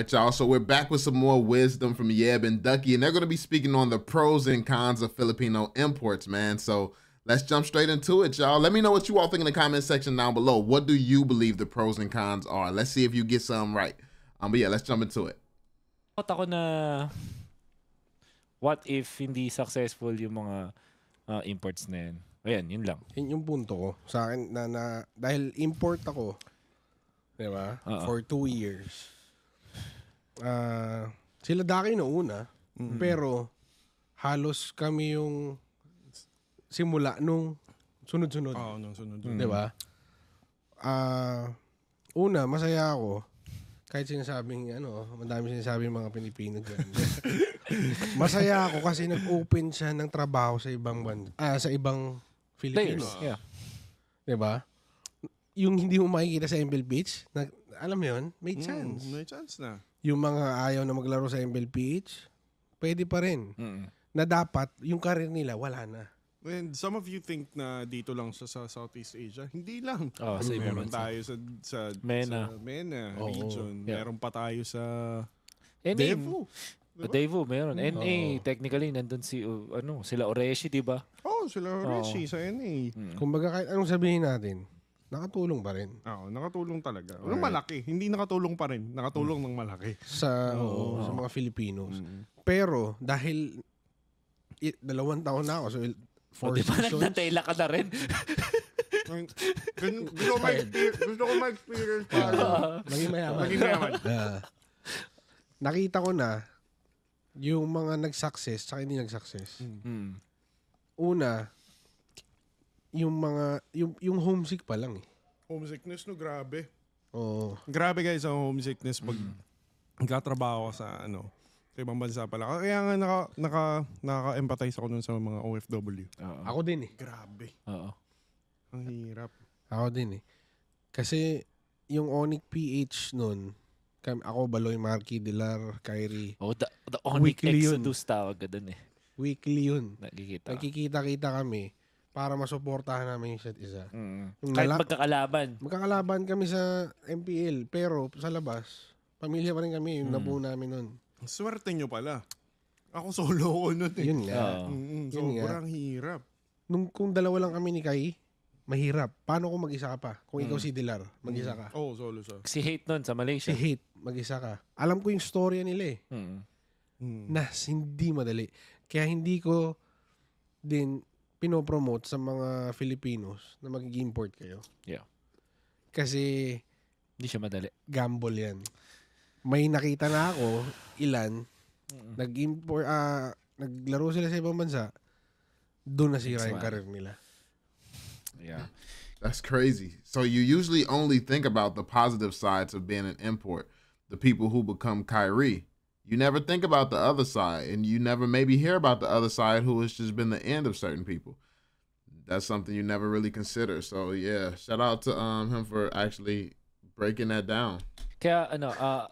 right, y'all. So we're back with some more wisdom from Yeb and Ducky, and they're going to be speaking on the pros and cons of Filipino imports, man. So let's jump straight into it, y'all. Let me know what you all think in the comment section down below. What do you believe the pros and cons are? Let's see if you get some right. Um, but yeah, let's jump into it. na what if hindi successful yung mga uh, imports na yan? Ayan, yun lang. Yun yung punto ko. Sa akin, na, na, dahil import ako, di ba? Uh-oh. For two years. uh, sila Daki na una, mm-hmm. pero halos kami yung simula nung sunod-sunod. Oo, oh, nung sunod-sunod. Mm-hmm. 'Di ba? Ah, uh, una masaya ako kahit sinasabing ano, madami sinasabing mga Pilipino diyan. masaya ako kasi nag-open siya ng trabaho sa ibang band, ah, sa ibang Philippines. Yeah. 'Di ba? Yung hindi mo makikita sa ML Beach, alam mo yun, may mm, chance. Mm, may chance na. Yung mga ayaw na maglaro sa MLPH, pwede pa rin. Mm. Na dapat, yung career nila, wala na. And some of you think na dito lang siya sa Southeast Asia. Hindi lang. Oh, sa meron bansa. tayo sa, sa, MENA, sa MENA oh, region. Yeah. Meron pa tayo sa NA. Devo. Diba? Devo, meron. Mm. NA, oh. technically, nandun si, uh, ano, sila Oreshi, di ba? oh, sila Oreshi oh. sa NA. Mm. Kumbaga, kahit anong sabihin natin, nakatulong pa rin. Oo, nakatulong talaga. Yung malaki, hindi nakatulong pa rin, nakatulong mm. ng malaki. Sa, oo, sa mga Filipinos. Pero, dahil i- dalawang taon na ako, so il- four O, di ba seasons. nagtatela ka na rin? Ang- gun- Gusto ko ma-experience. Gusto ko ma-experience. parang Naging mayaman. Maging mayaman. Ah. nakita ko na yung mga nag-success tsaka hindi nag-success. Mm. Hmm. Una, yung mga, yung, yung homesick pa lang eh. Homesickness, no? Grabe. Oo. Grabe guys ang homesickness pag nagtatrabaho sa ano, sa ibang bansa pala. Kaya nga naka, naka, nakaka-empathize ako nun sa mga OFW. Oo. Ako din eh. Grabe. Oo. Ang hirap. Ako din eh. Kasi yung Onic PH nun, kam- ako, Baloy, Marky, Dilar, Kyrie, Oh, the, the Onic Weekly yun. Exodus tawag ka dun eh. weekly yun. Nakikita. nakikita kita kami para masuportahan namin yung isa't isa. Mm. Kahit Nala- magkakalaban. Magkakalaban kami sa MPL, pero sa labas, pamilya pa rin kami, yung mm. nabuo namin nun. Swerte nyo pala. Ako solo ko nun eh. Yun nga. Oh. Mm-hmm. hirap. Nung, kung dalawa lang kami ni Kai, mahirap. Paano kung mag-isa pa? Kung mm. ikaw si Dilar, mag-isa mm. ka. Oo, oh, solo sa. Si Hate nun sa Malaysia. Si Hate, mag-isa ka. Alam ko yung storya nila eh. Mm. Mm. Na hindi madali. Kaya hindi ko din pinopromote sa mga Filipinos na mag-import kayo. Yeah. Kasi hindi siya madali. Gamble 'yan. May nakita na ako ilan Mm-mm. nag-import uh, naglaro sila sa ibang bansa doon nasira yung career nila. Yeah. That's crazy. So you usually only think about the positive sides of being an import, the people who become Kyrie. you never think about the other side and you never maybe hear about the other side who has just been the end of certain people that's something you never really consider so yeah shout out to um him for actually breaking that down kaya ano uh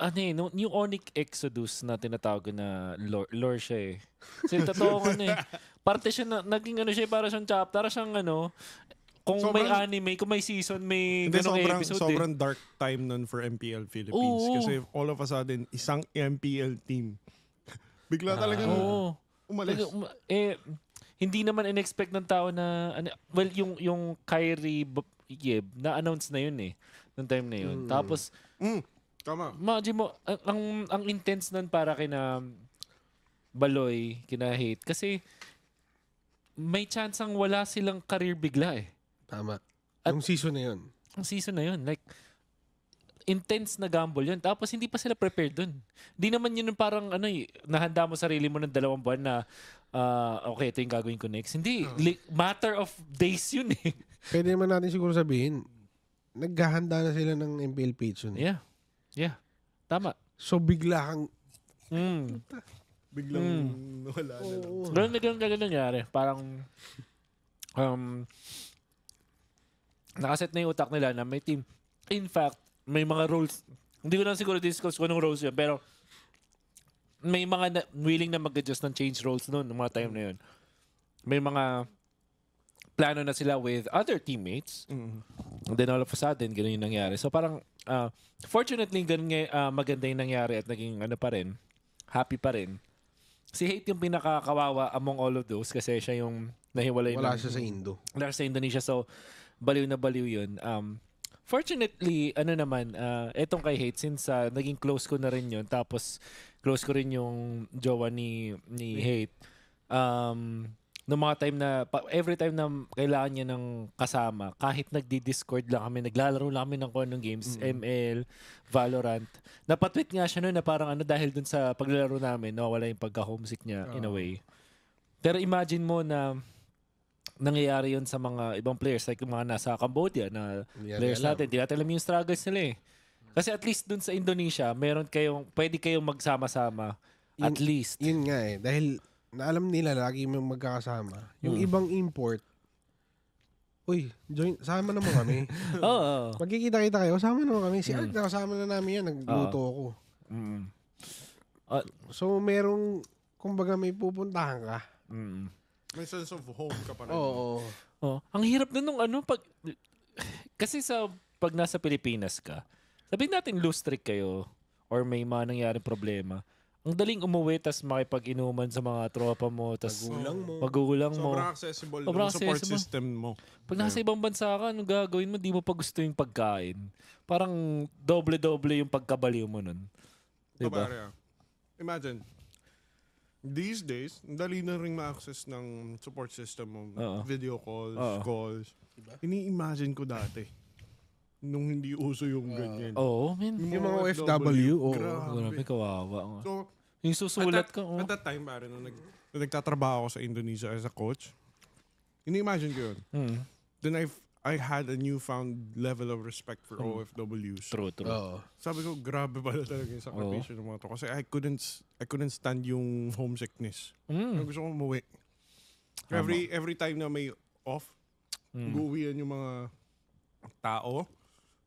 ano eh, no, yung Onic Exodus na tinatawag na lore, lore siya eh. Kasi totoo ano eh. Parte siya, na, naging ano siya, eh, para siyang chapter, siyang ano, Kung sobrang, may anime, kung may season, may ganong sobrang, episode eh. Sobrang eh. dark time nun for MPL Philippines. Oo, kasi all of a sudden, isang MPL team. Bigla talaga ah, oo. umalis. Eh, hindi naman in-expect ng tao na, ano, well, yung, yung Kyrie Yeb, na-announce na yun eh. Noong time na yun. Mm. Tapos, mm. Tama. Imagine mo, ang, ang, ang intense nun para kina Baloy, kina Hate. Kasi, may chance ang wala silang career bigla eh. Tama. At, yung season na yun. Yung season na yun. Like, intense na gamble yun. Tapos hindi pa sila prepared dun. Hindi naman yun parang ano eh, nahanda mo sarili mo ng dalawang buwan na uh, okay, ito yung gagawin ko next. Hindi. Uh. Like, matter of days yun eh. Pwede naman natin siguro sabihin, naghahanda na sila ng MPL page yun. Eh. Yeah. Yeah. Tama. So bigla kang... Mm. Biglang mm. wala na lang. Ganun na ganun na ganun nangyari. Parang... Um, nakaset na yung utak nila na may team. In fact, may mga roles. Hindi ko na siguro discuss ko anong roles yun, pero may mga na, willing na mag-adjust ng change roles noon ng mga time na yun. May mga plano na sila with other teammates. Mm. Mm-hmm. And then all of a sudden, ganun yung nangyari. So parang, uh, fortunately, ganun nga, uh, maganda yung nangyari at naging ano pa rin, happy pa rin. Si Hate yung pinakakawawa among all of those kasi siya yung nahiwalay. Wala ng, siya sa Indo. Wala sa Indonesia. So, baliw na baliw yun. Um, fortunately, ano naman, uh, etong kay Hate, since uh, naging close ko na rin yun, tapos close ko rin yung jowa ni, ni Hate, um, no mga time na, every time na kailangan niya ng kasama, kahit nagdi-discord lang kami, naglalaro lang kami ng kung games, mm-hmm. ML, Valorant, napatweet nga siya noon na parang ano, dahil dun sa paglalaro namin, nawala yung pagka-homesick niya, oh. in a way. Pero imagine mo na, nangyayari yun sa mga ibang players like mga nasa Cambodia na yeah, players natin. Hindi natin alam yung struggles nila eh. Kasi at least dun sa Indonesia, meron kayong, pwede kayong magsama-sama. At least. Yun nga eh. Dahil naalam nila lagi yung magkakasama. Yung hmm. ibang import, Uy, join, sama naman kami. Oo. oh, oh. Magkikita-kita kayo, sama naman kami. Si mm. Art, mm. kasama na namin yan. Nagluto oh. ako. Mm. Uh, so, merong, kumbaga may pupuntahan ka. Mm. May sense of home ka pa rin. Oo. Oh, ang hirap na nung ano, pag, kasi sa, pag nasa Pilipinas ka, sabihin natin loose trick kayo or may mga nangyaring problema. Ang daling umuwi tas makipag-inuman sa mga tropa mo tas Magulang mo. magulang mo. Sobrang accessible Sobrang ng support accessible. system mo. Pag nasa ibang bansa ka, anong gagawin mo? Di mo pa gusto yung pagkain. Parang doble-doble yung pagkabaliw mo nun. Diba? Kabari, ah. Imagine, these days, dali na rin ma-access ng support system mo. Oo. Video calls, Oo. calls. Diba? Ini-imagine ko dati. Nung hindi uso yung ganyan. Oo, man. Yung mga OFW, oo. Grabe. Grabe, kawawa. So, Yung susulat at, that, oh. at that time, pare, nung, nag, nagtatrabaho ako sa Indonesia as a coach, ini-imagine ko yun. Mm. Then I, I had a newfound level of respect for hmm. OFWs. True, true. Uh, Sabi ko, grabe pala talaga yung sakripisyo ng mga to. Kasi I couldn't, I couldn't stand yung homesickness. Mm. Gusto ko umuwi. Every, Tama. every time na may off, mm. uuwi yung mga tao.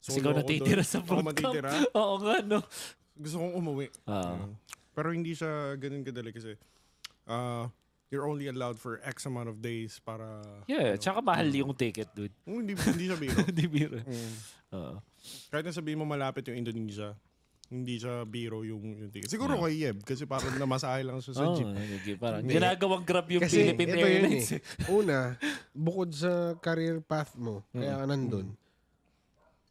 So, Sigaw natitira doon, sa boot matitira. Oo nga, no? Gusto kong umuwi. Uh. Uh, pero hindi siya ganun kadali kasi uh, you're only allowed for X amount of days para... Yeah, ano, tsaka mahal mm. yung ticket, dude. Oh, hindi, hindi sa biro. hindi biro. Mm. Uh. Kahit na sabihin mo malapit yung Indonesia, hindi sa biro yung, yung ticket. Siguro yeah. kay Yeb, kasi parang namasahe lang siya sa oh, jeep. Okay, parang hindi. ginagawang grab yung kasi Philippine ito Airlines. Yun eh. Una, bukod sa career path mo, mm. kaya ka nandun, mm.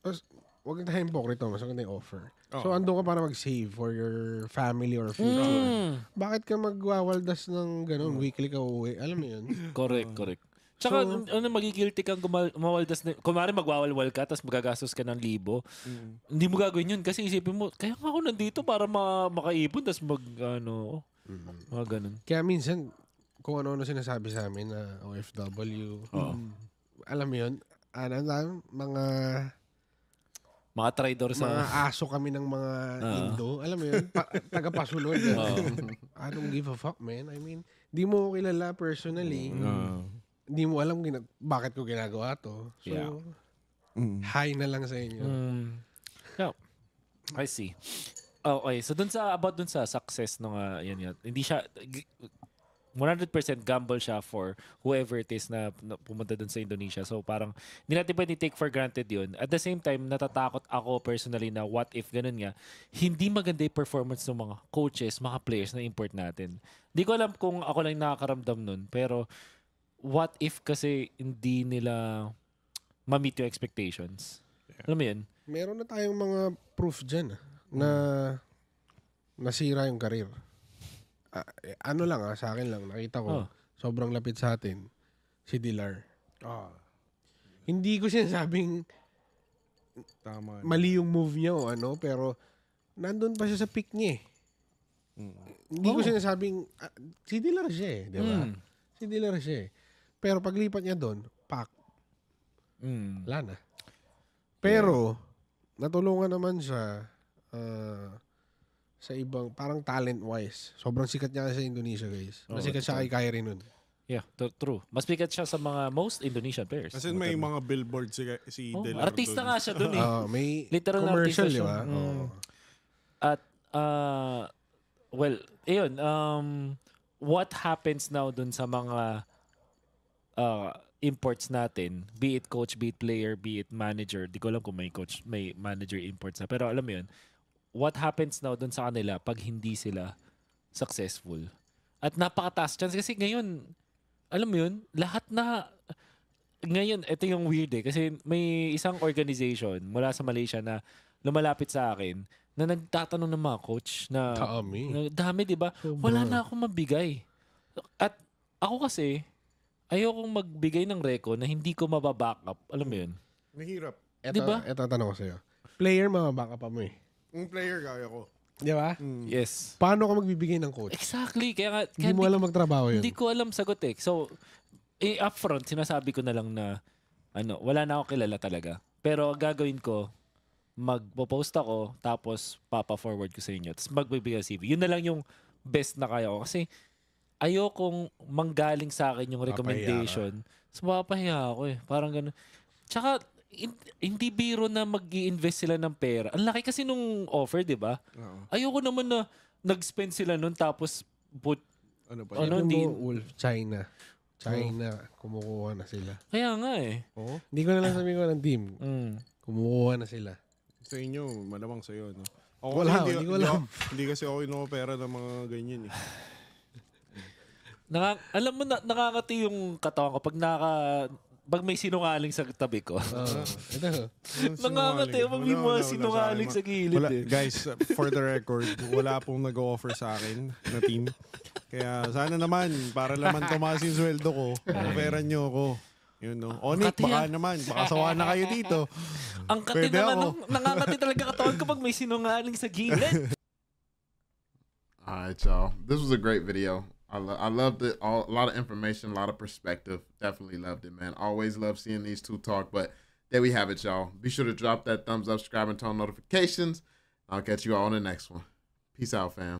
Mas, huwag na tayong pokrito, mas maganda yung offer. So, oh. ando ka para mag-save for your family or future. Mm. Bakit ka magwawaldas ng ganun, weekly ka uuwi? Alam mo yun? Correct, oh. correct. Tsaka, So- ano, magigilty kang gumal- mawaldas na, kumari magwawalwal ka, tapos magagastos ka ng libo. Mm. Hindi mo gagawin yun kasi isipin mo, kaya nga ako nandito para ma- makaipon, tapos mag, ano, mm. mga ganun. Kaya minsan, kung ano-ano sinasabi sa amin na OFW, mm, oh. alam mo yun, ano, lang, mga mga traidor sa... Mga aso kami ng mga uh Indo. Alam mo yun? Pa- tagapasunod. uh I don't give a fuck, man. I mean, di mo kilala personally. uh mo alam gina- bakit ko ginagawa to. So, yeah. Mm. hi na lang sa inyo. Mm. Yeah. I see. Oh, Okay, so dun sa about dun sa success nung uh, ah, yan yan. Hindi siya 100% gamble siya for whoever it is na pumunta doon sa Indonesia. So parang hindi natin pwede take for granted yun. At the same time, natatakot ako personally na what if ganun nga, hindi maganda yung performance ng mga coaches, mga players na import natin. Hindi ko alam kung ako lang nakakaramdam nun, pero what if kasi hindi nila ma-meet yung expectations? Alam mo yun? Meron na tayong mga proof dyan ah, na mm. nasira yung career ah, eh, ano lang ah, sa akin lang, nakita ko, Oh. sobrang lapit sa atin, si Dilar. Oh. Hindi ko sinasabing tama. mali yung move niya o ano, pero nandun pa siya sa pick niya eh. Mm. Hindi ko sinasabing, ah, si Dilar siya eh, di ba? Mm. Si Dilar siya eh. Pero paglipat niya doon, pak, Mm. wala na. Pero, natulungan naman siya ah, sa ibang, parang talent-wise. Sobrang sikat niya sa Indonesia, guys. Mas oh, sikat siya kay Kyrie nun. Yeah, t- true. Mas bigat siya sa mga most Indonesian players. Kasi may mga billboard si, si oh, Delar Artista dun. nga siya dun eh. Uh, may Literal commercial, di ba? Mm. Oh. At, uh, well, ayun, um, what happens now dun sa mga uh, imports natin, be it coach, be it player, be it manager, di ko alam kung may coach, may manager imports na, pero alam mo yun, what happens now doon sa kanila pag hindi sila successful. At napakataas chance kasi ngayon, alam mo yun, lahat na, ngayon, ito yung weird eh. Kasi may isang organization mula sa Malaysia na lumalapit sa akin na nagtatanong ng mga coach na, dami, na, dami di ba? Oh, Wala na akong mabigay. At ako kasi, ayokong magbigay ng reko na hindi ko mababack up. Alam mo yun? Mahirap. Eto, Diba? Eto ang tanong ko sa'yo. Player, mababack pa mo eh. Yung player gaya ko. Di ba? Mm. Yes. Paano ka magbibigay ng coach? Exactly. Kaya nga, kaya mo di- alam magtrabaho yun. Hindi ko alam sagot eh. So, eh, upfront, sinasabi ko na lang na, ano, wala na ako kilala talaga. Pero gagawin ko, magpo-post ako, tapos papa-forward ko sa inyo. Tapos magbibigay ng CV. Yun na lang yung best na kaya ko. Kasi ayokong manggaling sa akin yung Papahiya recommendation. So, mapapahiya ako eh. Parang ganun. Tsaka, hindi biro na mag invest sila ng pera. Ang laki kasi nung offer, di ba? Oo. Ayoko naman na nag-spend sila nun tapos put, Ano pa? Ano, Ano, Wolf, China. China, kumukuha na sila. kaya nga eh. Oo. Hindi ko na lang sabihin ko ng team. Mm. Kumukuha na sila. Sa inyo, malamang sa'yo, no? Ako Wala, kasi hindi ko alam. ako- Hindi kasi ako pera ng mga ganyan eh. Naka, alam mo, na, nakakati yung katawan ko pag naka, pag may sinungaling sa tabi ko. Uh, Nangangati pag may mga sinungaling sa gilid wala, eh. Guys, for the record, wala pong nag-offer sa akin na team. Kaya sana naman, para laman tumaas yung sweldo ko, offeran nyo ako. Yun no. O Nick, baka naman, baka sawa na kayo dito. Ang kati Pwede naman, ako. nangangati talaga katawan ko pag may sinungaling sa gilid. All right, This was a great video. I, lo- I loved it. All, a lot of information, a lot of perspective. Definitely loved it, man. Always love seeing these two talk. But there we have it, y'all. Be sure to drop that thumbs up, subscribe, and turn on notifications. I'll catch you all on the next one. Peace out, fam.